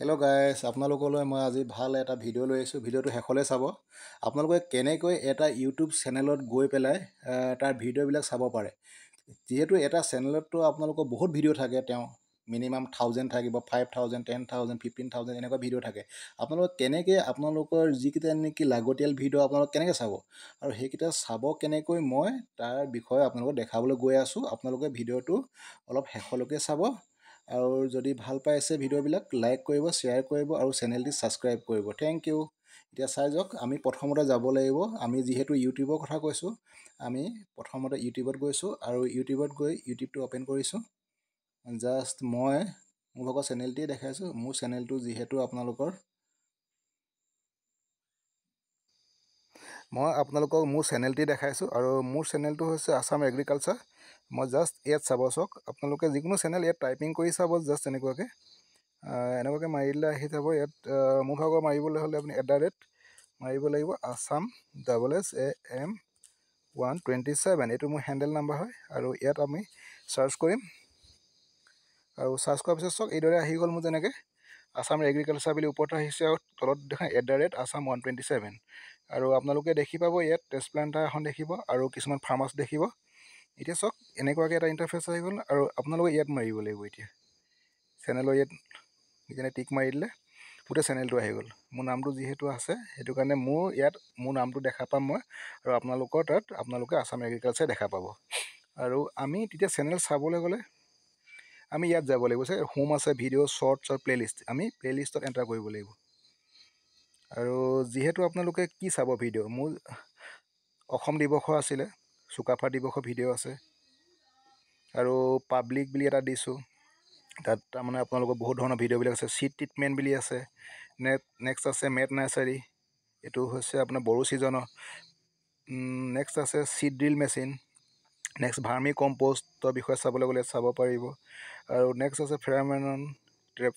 hello' গাইছ আপোনালোকলৈ মই আজি ভাল এটা ভিডিঅ' লৈ আহিছোঁ ভিডিঅ'টো শেষলৈ চাব আপোনালোকে কেনেকৈ এটা ইউটিউব চেনেলত গৈ পেলাই তাৰ ভিডিঅ'বিলাক চাব পাৰে যিহেতু এটা চেনেলততো আপোনালোকৰ বহুত ভিডিঅ' থাকে তেওঁ মিনিমাম থাউজেণ্ড থাকিব five thousand ten thousand fifteen thousand এনেকুৱা ভিডিঅ' থাকে আপোনালোকে কেনেকৈ আপোনালোকৰ যিকেইটা নেকি লাগতিয়াল ভিডিঅ' আপোনালোকে কেনেকৈ চাব আৰু সেইকেইটা চাব কেনেকৈ মই তাৰ বিষয়ে আপোনালোকক দেখাবলৈ গৈ আছোঁ আপোনালোকে ভিডিঅ'টো অলপ শেষলৈকে চাব আৰু যদি ভাল পাইছে ভিডিঅ'বিলাক লাইক কৰিব শ্বেয়াৰ কৰিব আৰু চেনেলটি ছাবস্ক্ৰাইব কৰিব থেংক ইউ এতিয়া চাই যাওক আমি প্ৰথমতে যাব লাগিব আমি যিহেতু ইউটিউবৰ কথা কৈছোঁ আমি প্ৰথমতে ইউটিউবত গৈছোঁ আৰু ইউটিউবত গৈ ইউটিউবটো অ'পেন কৰিছোঁ জাষ্ট মই মোৰ ভাগৰ চেনেলটিয়ে দেখাইছোঁ মোৰ চেনেলটো যিহেতু আপোনালোকৰ মই আপোনালোকক মোৰ চেনেলটি দেখাইছোঁ আৰু মোৰ চেনেলটো হৈছে আছাম এগ্ৰিকালচাৰ মই জাষ্ট ইয়াত চাব চাওক আপোনালোকে যিকোনো চেনেল ইয়াত টাইপিং কৰি চাব জাষ্ট এনেকুৱাকৈ এনেকুৱাকৈ মাৰিলে আহি যাব ইয়াত মোৰ ভাগৰ মাৰিবলৈ হ'লে আপুনি এট দ্য ৰেট মাৰিব লাগিব Assam double S A M one twenty seven এইটো মোৰ হেণ্ডেল নাম্বাৰ হয় আৰু ইয়াত আমি চাৰ্চ কৰিম আৰু চাৰ্চ কৰাৰ পিছত চাওক এইদৰে আহি গ'ল মোৰ যেনেকৈ আছাম এগ্ৰিকালচাৰ বুলি ওপৰত আহিছে আৰু তলত দেখাই at the rate Assam one twenty seven আৰু আপোনালোকে দেখি পাব ইয়াত টেষ্ট প্লেণ্টাৰ এখন দেখিব আৰু কিছুমান ফাৰ্মাছ দেখিব এতিয়া চাওক এনেকুৱাকৈ এটা ইণ্টাৰফেচ আহি গ'ল আৰু আপোনালোকে ইয়াত মাৰিব লাগিব এতিয়া চেনেলৰ ইয়াত যেনে টিক মাৰি দিলে গোটেই চেনেলটো আহি গ'ল মোৰ নামটো যিহেতু আছে সেইটো কাৰণে মোৰ ইয়াত মোৰ নামটো দেখা পাম মই আৰু আপোনালোকৰ তাত আপোনালোকে আছাম এগ্ৰিকালচাৰ দেখা পাব আৰু আমি তেতিয়া চেনেল চাবলৈ গ'লে আমি ইয়াত যাব লাগিব হোম আছে ভিডিঅ' শ্বৰ্টছ আৰু প্লে'লিষ্ট আমি প্লে'লিষ্টত এণ্টাৰ কৰিব লাগিব আৰু যিহেতু আপোনালোকে কি চাব ভিডিঅ' মোৰ অসম দিৱসৰ আছিলে চুকাফা দিৱসৰ ভিডিঅ' আছে আৰু পাব্লিক বুলি এটা দিছোঁ তাত তাৰমানে আপোনালোকৰ বহুত ধৰণৰ ভিডিঅ'বিলাক আছে চিট ট্ৰিটমেণ্ট বুলি আছে নে নেক্সট আছে মেট নাৰ্চাৰী এইটো হৈছে আপোনাৰ বড়ো ছিজনৰ নেক্সট আছে চিট ড্ৰিল মেচিন নেক্সট ভাৰ্মি কম্প'ষ্টৰ বিষয়ে চাবলৈ গ'লে চাব পাৰিব আৰু নেক্সট আছে ফেৰামেন ট্ৰেপ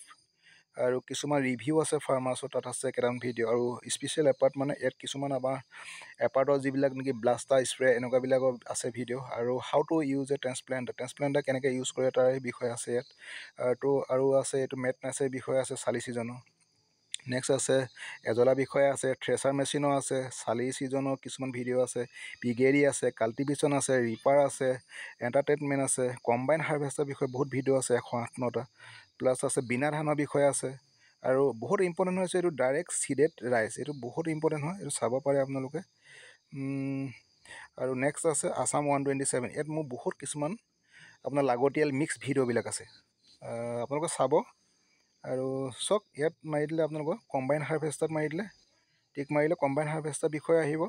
আৰু কিছুমান ৰিভিউ আছে ফাৰ্মাছৰ তাত আছে কেইটামান ভিডিঅ' আৰু স্পেচিয়েল এপাৰ্ট মানে ইয়াত কিছুমান আমাৰ এপাৰ্টৰ যিবিলাক নেকি ব্লাষ্টাৰ স্প্ৰে এনেকুৱাবিলাকৰ আছে ভিডিঅ' আৰু how to use a transplant transplanter কেনেকৈ ইউজ কৰে তাৰ বিষয়ে আছে ইয়াত তো আৰু আছে এইটো মেট মেটনেছৰ বিষয়ে আছে চালি ছিজনৰ নেক্সট আছে এজলা বিষয়ে আছে থ্ৰেছাৰ মেচিনৰ আছে চালি ছিজনৰ কিছুমান ভিডিঅ' আছে পিগেৰি আছে কাল্টিভেশ্যন আছে ৰিপাৰ আছে এণ্টাৰটেইনমেণ্ট আছে কম্বাইন হাৰ্ভেষ্টাৰ বিষয়ে বহুত ভিডিঅ' আছে এশ আঠ নটা প্লাছ আছে বিনা ধানৰ বিষয়ে আছে আৰু বহুত ইম্পৰ্টেণ্ট হৈছে এইটো ডাইৰেক্ট চিডেড ৰাইচ এইটো বহুত ইম্পৰ্টেণ্ট হয় এইটো চাব পাৰে আপোনালোকে আৰু নেক্সট আছে আছাম ওৱান টুৱেণ্টি চেভেন ইয়াত মোৰ বহুত কিছুমান আপোনাৰ লাগতিয়াল মিক্স ভিডিঅ'বিলাক আছে আপোনালোকে চাব আৰু চাওক ইয়াত মাৰি দিলে আপোনালোকৰ কম্বাইন হাৰ্ভেষ্টাৰত মাৰি দিলে টিক মাৰিলে কম্বাইন হাৰ্ভেষ্টাৰ বিষয়ে আহিব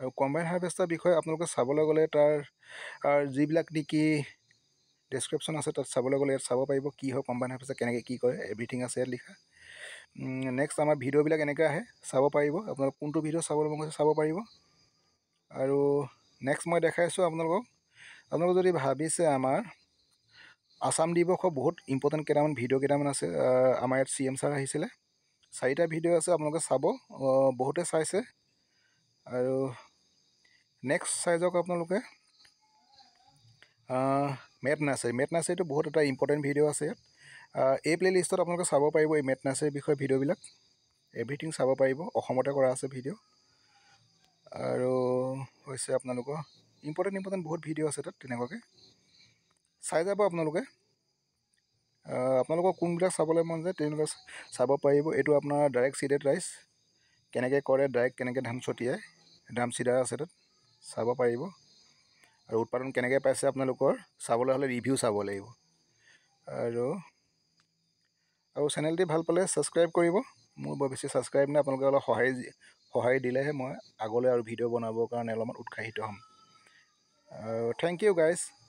আৰু কম্বাইন হাৰ্ভেষ্টাৰ বিষয়ে আপোনালোকে চাবলৈ গ'লে তাৰ যিবিলাক নেকি ডেছক্ৰিপশ্যন আছে তাত চাবলৈ গ'লে ইয়াত চাব পাৰিব কি হয় কম্বাইন হাৰ্ভেষ্ট কেনেকৈ কি কৰে এভৰিথিং আছে ইয়াত লিখা নেক্সট আমাৰ ভিডিঅ'বিলাক এনেকৈ আহে চাব পাৰিব আপোনালোকে কোনটো ভিডিঅ' চাবলৈ মই চাব পাৰিব আৰু নেক্সট মই দেখাইছোঁ আপোনালোকক আপোনালোকে যদি ভাবিছে আমাৰ আছাম দিৱসৰ বহুত ইম্পৰ্টেণ্ট কেইটামান ভিডিঅ' কেইটামান আছে আমাৰ ইয়াত চি এম ছাৰ আহিছিলে চাৰিটা ভিডিঅ' আছে আপোনালোকে চাব বহুতে চাইছে আৰু নেক্সট চাই যাওক আপোনালোকে মেট নাৰ্চাৰী মেট নাৰ্চাৰীটো বহুত এটা ইম্পৰ্টেণ্ট ভিডিঅ' আছে ইয়াত এই প্লে'লিষ্টত আপোনালোকে চাব পাৰিব এই মেট নাৰ্চাৰীৰ বিষয়ে ভিডিঅ'বিলাক এভ্ৰিথিং চাব পাৰিব অসমতে কৰা আছে ভিডিঅ' আৰু হৈছে আপোনালোকৰ ইম্পৰ্টেণ্ট ইম্পৰ্টেণ্ট বহুত ভিডিঅ' আছে তাত তেনেকুৱাকৈ চাই যাব আপোনালোকে আপোনালোকৰ কোনবিলাক চাবলৈ মন যায় তেওঁলোকে চাব পাৰিব এইটো আপোনাৰ ডাইৰেক্ট চিডেড ৰাইচ কেনেকৈ কৰে ডাইৰেক্ট কেনেকৈ ধান ছটিয়াই ডাম চিডাৰ আছে তাত চাব পাৰিব আৰু উৎপাদন কেনেকৈ পাইছে আপোনালোকৰ চাবলৈ হ'লে ৰিভিউ চাব লাগিব আৰু আৰু চেনেলটি ভাল পালে ছাবস্ক্ৰাইব কৰিব মোৰ বৰ বেছি ছাবস্ক্ৰাইব নাই আপোনালোকে অলপ সঁহাৰি সঁহাৰি দিলেহে মই আগলৈ আৰু ভিডিঅ' বনাবৰ কাৰণে অলপমান উৎসাহিত হ'ম থেংক ইউ গাইজ